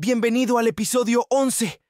Bienvenido al episodio 11.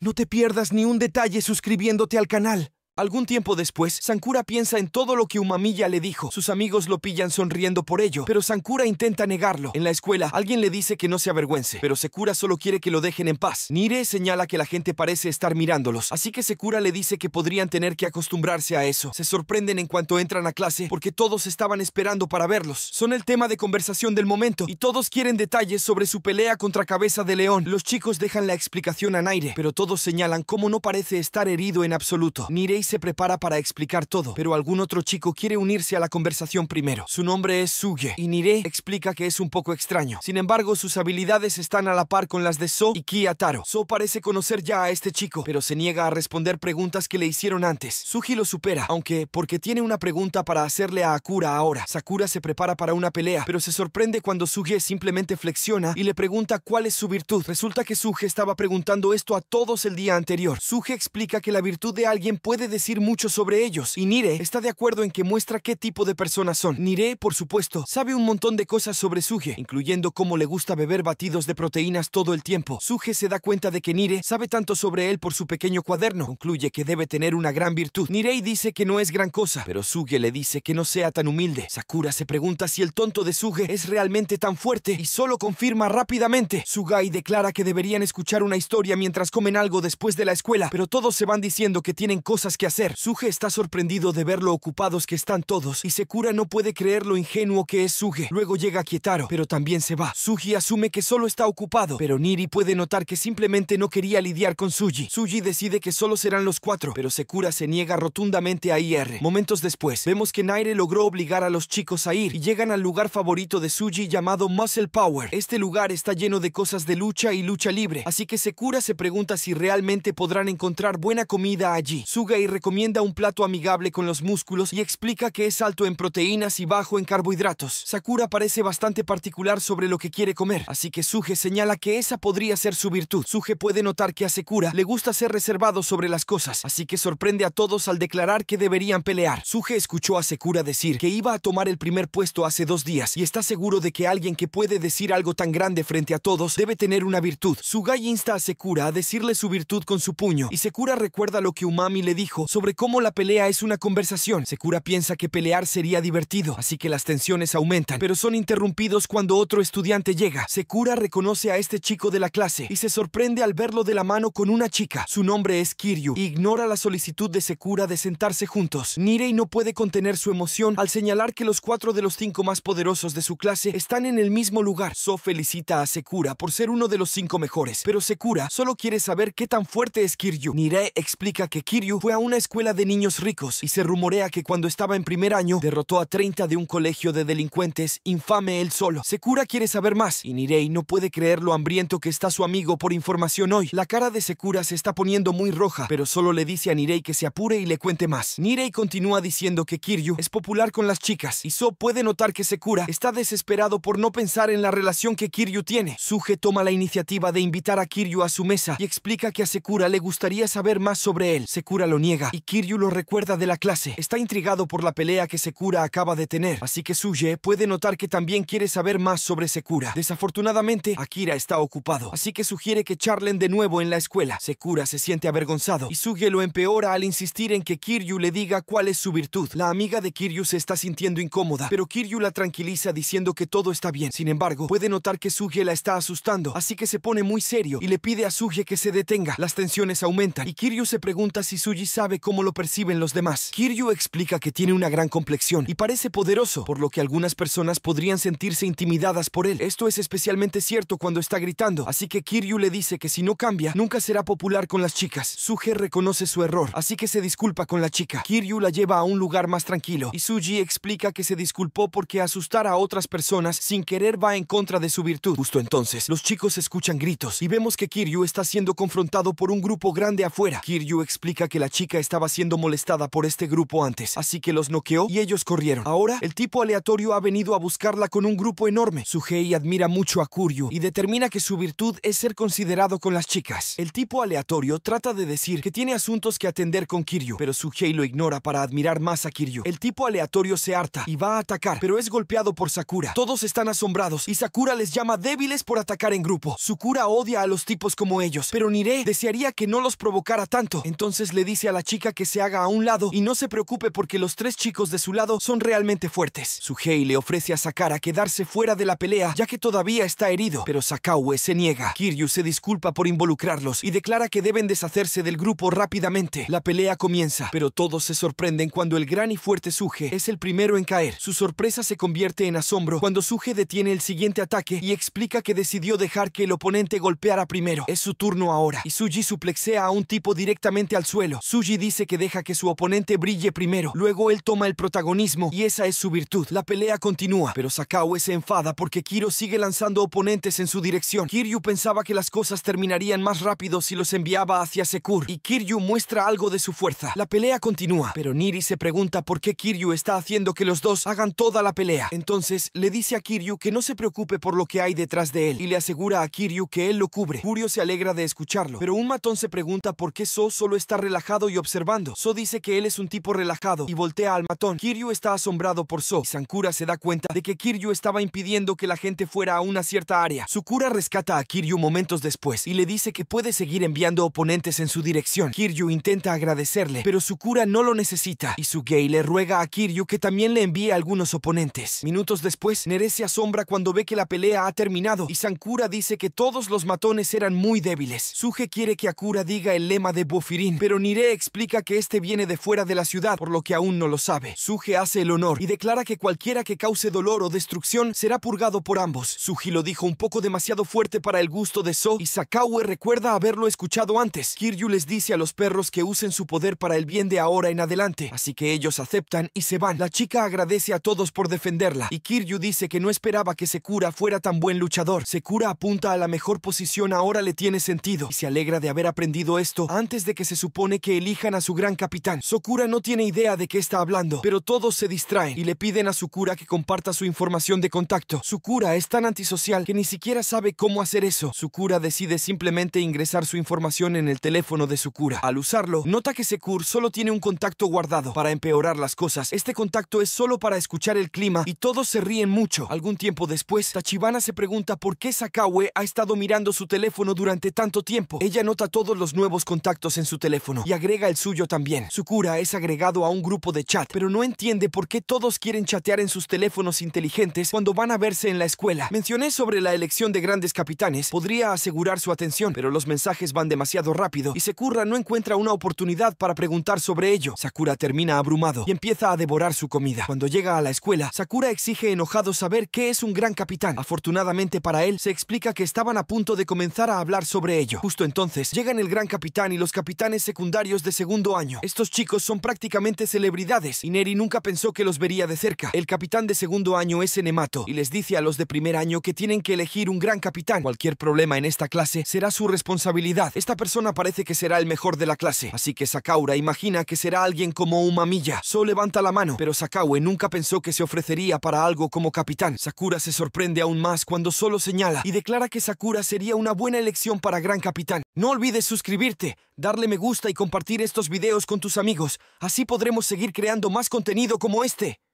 No te pierdas ni un detalle suscribiéndote al canal. Algún tiempo después, Sankura piensa en todo lo que Umamiya le dijo. Sus amigos lo pillan sonriendo por ello, pero Sankura intenta negarlo. En la escuela, alguien le dice que no se avergüence, pero Sekura solo quiere que lo dejen en paz. Nire señala que la gente parece estar mirándolos, así que Sekura le dice que podrían tener que acostumbrarse a eso. Se sorprenden en cuanto entran a clase porque todos estaban esperando para verlos. Son el tema de conversación del momento y todos quieren detalles sobre su pelea contra Cabeza de León. Los chicos dejan la explicación en aire, pero todos señalan cómo no parece estar herido en absoluto. Nire se prepara para explicar todo, pero algún otro chico quiere unirse a la conversación primero. Su nombre es Suge y Nire explica que es un poco extraño. Sin embargo, sus habilidades están a la par con las de So y Kiyataro. So parece conocer ya a este chico, pero se niega a responder preguntas que le hicieron antes. Sugi lo supera, aunque porque tiene una pregunta para hacerle a Akura ahora. Sakura se prepara para una pelea, pero se sorprende cuando Suge simplemente flexiona y le pregunta cuál es su virtud. Resulta que Suge estaba preguntando esto a todos el día anterior. Suge explica que la virtud de alguien puede decir mucho sobre ellos, y Nire está de acuerdo en que muestra qué tipo de personas son. Nire, por supuesto, sabe un montón de cosas sobre Suge, incluyendo cómo le gusta beber batidos de proteínas todo el tiempo. Suge se da cuenta de que Nire sabe tanto sobre él por su pequeño cuaderno. Concluye que debe tener una gran virtud. Nire dice que no es gran cosa, pero Suge le dice que no sea tan humilde. Sakura se pregunta si el tonto de Suge es realmente tan fuerte y solo confirma rápidamente. Sugai declara que deberían escuchar una historia mientras comen algo después de la escuela, pero todos se van diciendo que tienen cosas que hacer. Suge está sorprendido de ver lo ocupados que están todos y Sekura no puede creer lo ingenuo que es Suge. Luego llega Kietaro, pero también se va. Suji asume que solo está ocupado, pero Niri puede notar que simplemente no quería lidiar con Suji. Suji decide que solo serán los cuatro, pero Sekura se niega rotundamente a IR. Momentos después, vemos que Naire logró obligar a los chicos a ir y llegan al lugar favorito de Suji llamado Muscle Power. Este lugar está lleno de cosas de lucha y lucha libre, así que Sekura se pregunta si realmente podrán encontrar buena comida allí. Suga y recomienda un plato amigable con los músculos y explica que es alto en proteínas y bajo en carbohidratos. Sakura parece bastante particular sobre lo que quiere comer, así que Suge señala que esa podría ser su virtud. Suge puede notar que a Sakura le gusta ser reservado sobre las cosas, así que sorprende a todos al declarar que deberían pelear. Suge escuchó a Sakura decir que iba a tomar el primer puesto hace dos días y está seguro de que alguien que puede decir algo tan grande frente a todos debe tener una virtud. Sugai insta a Sakura a decirle su virtud con su puño y Sakura recuerda lo que Umami le dijo sobre cómo la pelea es una conversación. Sekura piensa que pelear sería divertido, así que las tensiones aumentan, pero son interrumpidos cuando otro estudiante llega. Sekura reconoce a este chico de la clase y se sorprende al verlo de la mano con una chica. Su nombre es Kiryu y ignora la solicitud de Sekura de sentarse juntos. Nirei no puede contener su emoción al señalar que los cuatro de los cinco más poderosos de su clase están en el mismo lugar. So felicita a Sekura por ser uno de los cinco mejores, pero Sekura solo quiere saber qué tan fuerte es Kiryu. Nirei explica que Kiryu fue a un una escuela de niños ricos y se rumorea que cuando estaba en primer año derrotó a 30 de un colegio de delincuentes, infame él solo. Sekura quiere saber más y Nirei no puede creer lo hambriento que está su amigo por información hoy. La cara de Sekura se está poniendo muy roja, pero solo le dice a Nirei que se apure y le cuente más. Nirei continúa diciendo que Kiryu es popular con las chicas y So puede notar que Sekura está desesperado por no pensar en la relación que Kiryu tiene. Suge toma la iniciativa de invitar a Kiryu a su mesa y explica que a Sekura le gustaría saber más sobre él. Sekura lo niega y Kiryu lo recuerda de la clase. Está intrigado por la pelea que Sekura acaba de tener, así que Suye puede notar que también quiere saber más sobre Sekura. Desafortunadamente, Akira está ocupado, así que sugiere que charlen de nuevo en la escuela. Sekura se siente avergonzado y Suye lo empeora al insistir en que Kiryu le diga cuál es su virtud. La amiga de Kiryu se está sintiendo incómoda, pero Kiryu la tranquiliza diciendo que todo está bien. Sin embargo, puede notar que Suye la está asustando, así que se pone muy serio y le pide a Suye que se detenga. Las tensiones aumentan y Kiryu se pregunta si Suji sabe cómo lo perciben los demás. Kiryu explica que tiene una gran complexión y parece poderoso, por lo que algunas personas podrían sentirse intimidadas por él. Esto es especialmente cierto cuando está gritando, así que Kiryu le dice que si no cambia, nunca será popular con las chicas. Suge reconoce su error, así que se disculpa con la chica. Kiryu la lleva a un lugar más tranquilo y Suji explica que se disculpó porque asustar a otras personas sin querer va en contra de su virtud. Justo entonces, los chicos escuchan gritos y vemos que Kiryu está siendo confrontado por un grupo grande afuera. Kiryu explica que la chica estaba siendo molestada por este grupo antes, así que los noqueó y ellos corrieron. Ahora, el tipo aleatorio ha venido a buscarla con un grupo enorme. Suhei admira mucho a Kuryu y determina que su virtud es ser considerado con las chicas. El tipo aleatorio trata de decir que tiene asuntos que atender con Kiryu, pero Suhei lo ignora para admirar más a Kiryu. El tipo aleatorio se harta y va a atacar, pero es golpeado por Sakura. Todos están asombrados y Sakura les llama débiles por atacar en grupo. Sakura odia a los tipos como ellos, pero Nire desearía que no los provocara tanto. Entonces le dice a la chica que se haga a un lado y no se preocupe porque los tres chicos de su lado son realmente fuertes. Sugei le ofrece a Sakara quedarse fuera de la pelea ya que todavía está herido, pero Sakaue se niega. Kiryu se disculpa por involucrarlos y declara que deben deshacerse del grupo rápidamente. La pelea comienza, pero todos se sorprenden cuando el gran y fuerte Suge es el primero en caer. Su sorpresa se convierte en asombro cuando Suge detiene el siguiente ataque y explica que decidió dejar que el oponente golpeara primero. Es su turno ahora y Suji suplexea a un tipo directamente al suelo. Suji dice que deja que su oponente brille primero, luego él toma el protagonismo y esa es su virtud. La pelea continúa, pero Sakao se enfada porque Kiro sigue lanzando oponentes en su dirección. Kiryu pensaba que las cosas terminarían más rápido si los enviaba hacia Sekur, y Kiryu muestra algo de su fuerza. La pelea continúa, pero Niri se pregunta por qué Kiryu está haciendo que los dos hagan toda la pelea. Entonces le dice a Kiryu que no se preocupe por lo que hay detrás de él, y le asegura a Kiryu que él lo cubre. kiryu se alegra de escucharlo, pero un matón se pregunta por qué So solo está relajado y observando. So dice que él es un tipo relajado y voltea al matón. Kiryu está asombrado por So y Sankura se da cuenta de que Kiryu estaba impidiendo que la gente fuera a una cierta área. Sukura rescata a Kiryu momentos después y le dice que puede seguir enviando oponentes en su dirección. Kiryu intenta agradecerle, pero Sukura no lo necesita y Sugei le ruega a Kiryu que también le envíe algunos oponentes. Minutos después, Nere se asombra cuando ve que la pelea ha terminado y Sankura dice que todos los matones eran muy débiles. Suge quiere que Akura diga el lema de Bofirin, pero Nire explica explica que este viene de fuera de la ciudad, por lo que aún no lo sabe. Suge hace el honor y declara que cualquiera que cause dolor o destrucción será purgado por ambos. Suji lo dijo un poco demasiado fuerte para el gusto de So y Sakawe recuerda haberlo escuchado antes. Kiryu les dice a los perros que usen su poder para el bien de ahora en adelante, así que ellos aceptan y se van. La chica agradece a todos por defenderla y Kiryu dice que no esperaba que Sekura fuera tan buen luchador. Sekura apunta a la mejor posición ahora le tiene sentido y se alegra de haber aprendido esto antes de que se supone que elige a su gran capitán. Sokura no tiene idea de qué está hablando, pero todos se distraen y le piden a Sukura que comparta su información de contacto. Sukura es tan antisocial que ni siquiera sabe cómo hacer eso. Sukura decide simplemente ingresar su información en el teléfono de Sukura. Al usarlo, nota que Sekur solo tiene un contacto guardado. Para empeorar las cosas, este contacto es solo para escuchar el clima y todos se ríen mucho. Algún tiempo después, Tachibana se pregunta por qué Sakawe ha estado mirando su teléfono durante tanto tiempo. Ella nota todos los nuevos contactos en su teléfono y agrega el suyo también. Su es agregado a un grupo de chat, pero no entiende por qué todos quieren chatear en sus teléfonos inteligentes cuando van a verse en la escuela. Mencioné sobre la elección de grandes capitanes, podría asegurar su atención, pero los mensajes van demasiado rápido y Sakura no encuentra una oportunidad para preguntar sobre ello. Sakura termina abrumado y empieza a devorar su comida. Cuando llega a la escuela, Sakura exige enojado saber qué es un gran capitán. Afortunadamente para él, se explica que estaban a punto de comenzar a hablar sobre ello. Justo entonces, llegan el gran capitán y los capitanes secundarios de segundo año. Estos chicos son prácticamente celebridades y Neri nunca pensó que los vería de cerca. El capitán de segundo año es Enemato y les dice a los de primer año que tienen que elegir un gran capitán. Cualquier problema en esta clase será su responsabilidad. Esta persona parece que será el mejor de la clase, así que Sakaura imagina que será alguien como Milla. So levanta la mano, pero Sakaue nunca pensó que se ofrecería para algo como capitán. Sakura se sorprende aún más cuando solo señala y declara que Sakura sería una buena elección para gran capitán. No olvides suscribirte, darle me gusta y compartir este estos videos con tus amigos. Así podremos seguir creando más contenido como este.